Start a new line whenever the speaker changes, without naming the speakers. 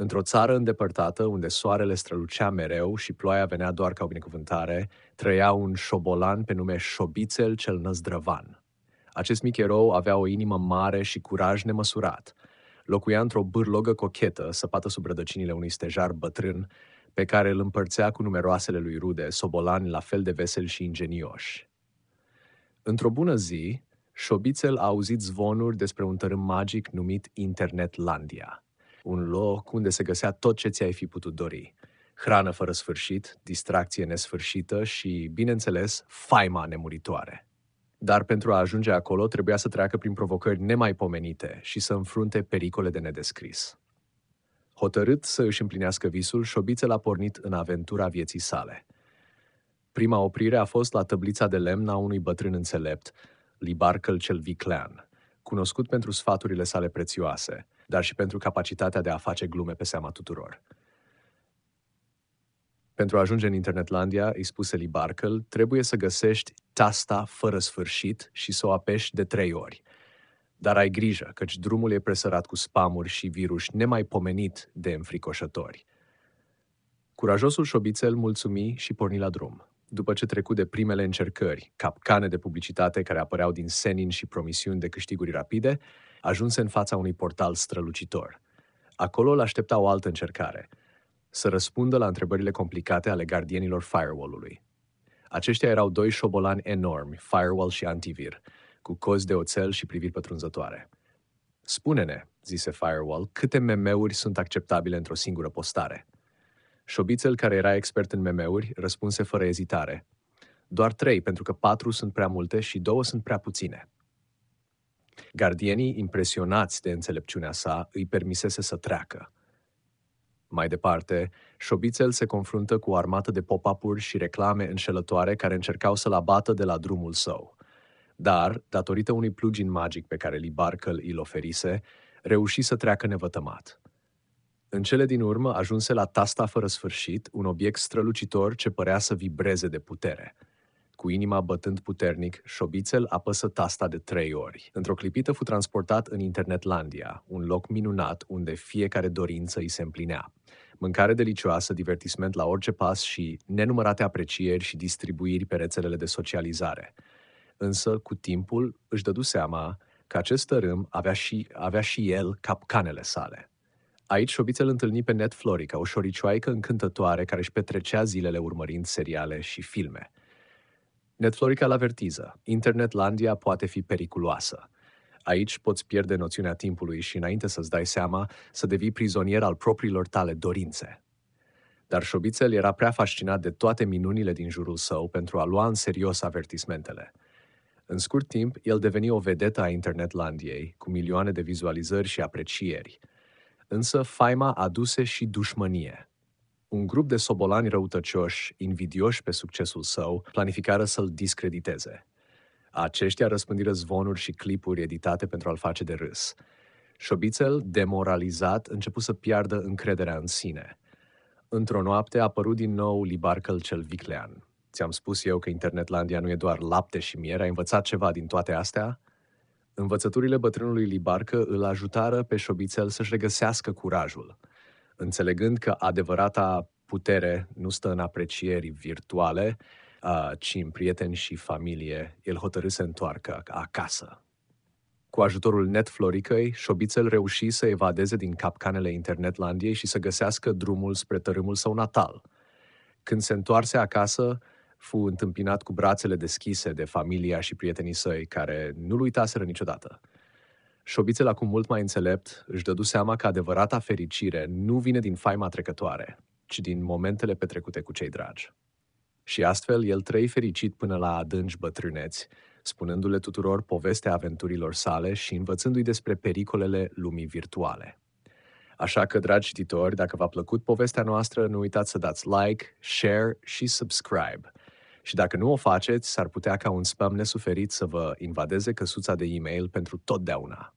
Într-o țară îndepărtată, unde soarele strălucea mereu și ploaia venea doar ca o binecuvântare, trăia un șobolan pe nume Șobițel cel Năzdrăvan. Acest mic erou avea o inimă mare și curaj nemăsurat. Locuia într-o bârlogă cochetă, săpată sub rădăcinile unui stejar bătrân, pe care îl împărțea cu numeroasele lui rude, sobolani la fel de veseli și ingenioși. Într-o bună zi, Șobițel a auzit zvonuri despre un tărâm magic numit Internetlandia – un loc unde se găsea tot ce ți-ai fi putut dori. Hrană fără sfârșit, distracție nesfârșită și, bineînțeles, faima nemuritoare. Dar pentru a ajunge acolo trebuia să treacă prin provocări nemaipomenite și să înfrunte pericole de nedescris. Hotărât să își împlinească visul, șobițel a pornit în aventura vieții sale. Prima oprire a fost la tăblița de lemn a unui bătrân înțelept, Libarcăl cel Viclean, cunoscut pentru sfaturile sale prețioase – dar și pentru capacitatea de a face glume pe seama tuturor. Pentru a ajunge în Internetlandia, îi spuse lui Barkel, trebuie să găsești tasta fără sfârșit și să o apeși de trei ori. Dar ai grijă, căci drumul e presărat cu spamuri și virus nemaipomenit de înfricoșători. Curajosul șobițel mulțumi și porni la drum. După ce trecu de primele încercări, capcane de publicitate care apăreau din senin și promisiuni de câștiguri rapide, Ajunse în fața unui portal strălucitor. Acolo îl aștepta o altă încercare. Să răspundă la întrebările complicate ale gardienilor firewall-ului. Aceștia erau doi șobolani enormi, firewall și antivir, cu cozi de oțel și priviri pătrunzătoare. Spune-ne, zise Firewall, câte memeuri sunt acceptabile într-o singură postare. Șobițel, care era expert în memeuri răspunse fără ezitare. Doar trei, pentru că patru sunt prea multe și două sunt prea puține. Gardienii, impresionați de înțelepciunea sa, îi permisese să treacă. Mai departe, Șobițel se confruntă cu o armată de pop-up-uri și reclame înșelătoare care încercau să-l abată de la drumul său. Dar, datorită unui plugin magic pe care li Barkel îl oferise, reuși să treacă nevătămat. În cele din urmă ajunse la tasta fără sfârșit, un obiect strălucitor ce părea să vibreze de putere – cu inima bătând puternic, Șobițel apăsă tasta de trei ori. Într-o clipită fu transportat în Internetlandia, un loc minunat unde fiecare dorință îi se împlinea. Mâncare delicioasă, divertisment la orice pas și nenumărate aprecieri și distribuiri pe rețelele de socializare. Însă, cu timpul, își dădu seama că acest tărâm avea și, avea și el capcanele sale. Aici Șobițel întâlni pe Ned Florica, o șoricioaică încântătoare care își petrecea zilele urmărind seriale și filme – Netflorica avertiză. Internetlandia poate fi periculoasă. Aici poți pierde noțiunea timpului și înainte să-ți dai seama să devii prizonier al propriilor tale dorințe. Dar Șobițel era prea fascinat de toate minunile din jurul său pentru a lua în serios avertismentele. În scurt timp, el deveni o vedetă a Internetlandiei, cu milioane de vizualizări și aprecieri. Însă faima aduse și dușmănie – un grup de sobolani răutăcioși, invidioși pe succesul său, planificară să-l discrediteze. Aceștia răspândiră zvonuri și clipuri editate pentru a-l face de râs. Șobițel, demoralizat, început să piardă încrederea în sine. Într-o noapte a apărut din nou Libarcăl cel viclean. Ți-am spus eu că Internetlandia nu e doar lapte și miere, ai învățat ceva din toate astea? Învățăturile bătrânului Libarcă îl ajutară pe Șobițel să-și regăsească curajul – înțelegând că adevărata putere nu stă în aprecieri virtuale, ci în prieteni și familie, el hotărâ să întoarcă acasă. Cu ajutorul net Floricăi, Șobițel reuși să evadeze din capcanele internetlandiei și să găsească drumul spre tărâmul său natal. Când se întoarse acasă, fu întâmpinat cu brațele deschise de familia și prietenii săi, care nu-l uitaseră niciodată – Șobițel acum mult mai înțelept își dădu seama că adevărata fericire nu vine din faima trecătoare, ci din momentele petrecute cu cei dragi. Și astfel el trăi fericit până la adânci bătrâneți, spunându-le tuturor povestea aventurilor sale și învățându-i despre pericolele lumii virtuale. Așa că, dragi cititori, dacă v-a plăcut povestea noastră, nu uitați să dați like, share și subscribe. Și dacă nu o faceți, s-ar putea ca un spam nesuferit să vă invadeze căsuța de e-mail pentru totdeauna.